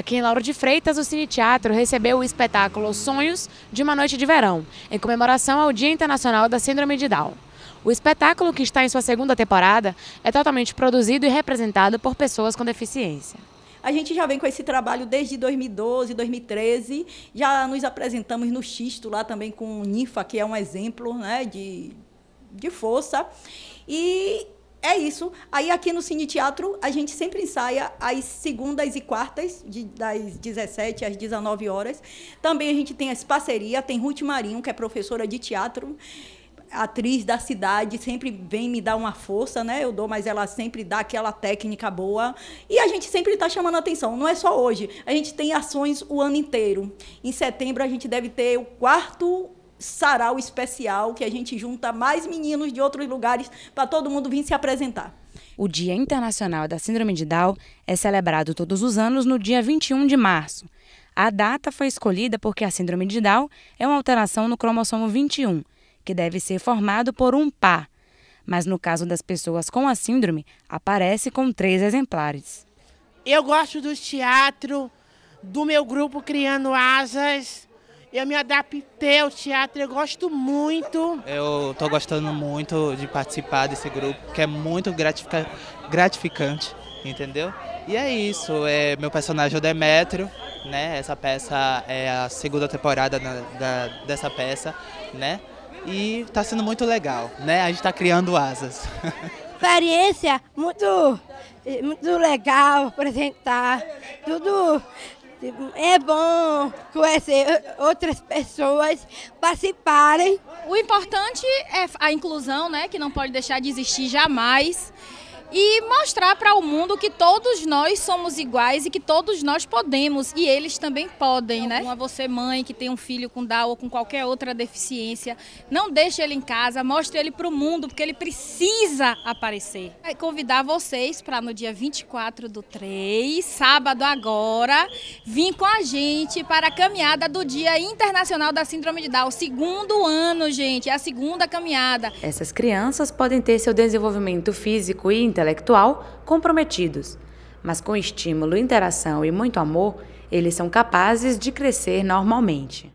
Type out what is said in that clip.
Aqui em Lauro de Freitas, o Cine Teatro recebeu o espetáculo Sonhos de uma Noite de Verão, em comemoração ao Dia Internacional da Síndrome de Down. O espetáculo, que está em sua segunda temporada, é totalmente produzido e representado por pessoas com deficiência. A gente já vem com esse trabalho desde 2012, 2013. Já nos apresentamos no Xisto, lá também com o Ninfa, que é um exemplo né, de, de força. E é isso. Aí aqui no Cine Teatro a gente sempre ensaia às segundas e quartas, de, das 17 às 19 horas. Também a gente tem as parcerias, tem Ruth Marinho, que é professora de teatro, atriz da cidade, sempre vem me dar uma força, né? Eu dou, mas ela sempre dá aquela técnica boa. E a gente sempre está chamando atenção. Não é só hoje. A gente tem ações o ano inteiro. Em setembro a gente deve ter o quarto sarau especial que a gente junta mais meninos de outros lugares para todo mundo vir se apresentar. O Dia Internacional da Síndrome de Down é celebrado todos os anos no dia 21 de março. A data foi escolhida porque a síndrome de Down é uma alteração no cromossomo 21, que deve ser formado por um par. Mas no caso das pessoas com a síndrome, aparece com três exemplares. Eu gosto do teatro, do meu grupo Criando Asas eu me adaptei ao teatro, eu gosto muito. Eu estou gostando muito de participar desse grupo, que é muito gratifica gratificante, entendeu? E é isso, é meu personagem é o Demétrio, né? Essa peça é a segunda temporada na, da, dessa peça, né? E está sendo muito legal, né? A gente está criando asas. Experiência muito, muito legal apresentar, tudo Tipo, é bom conhecer outras pessoas, participarem. O importante é a inclusão, né, que não pode deixar de existir jamais e mostrar para o mundo que todos nós somos iguais e que todos nós podemos e eles também podem, né? Uma você mãe que tem um filho com Down ou com qualquer outra deficiência, não deixe ele em casa, mostre ele para o mundo porque ele precisa aparecer. É convidar vocês para no dia 24 do 3, sábado agora, vir com a gente para a caminhada do Dia Internacional da Síndrome de Down, segundo ano, gente, é a segunda caminhada. Essas crianças podem ter seu desenvolvimento físico e intelectual comprometidos, mas com estímulo, interação e muito amor, eles são capazes de crescer normalmente.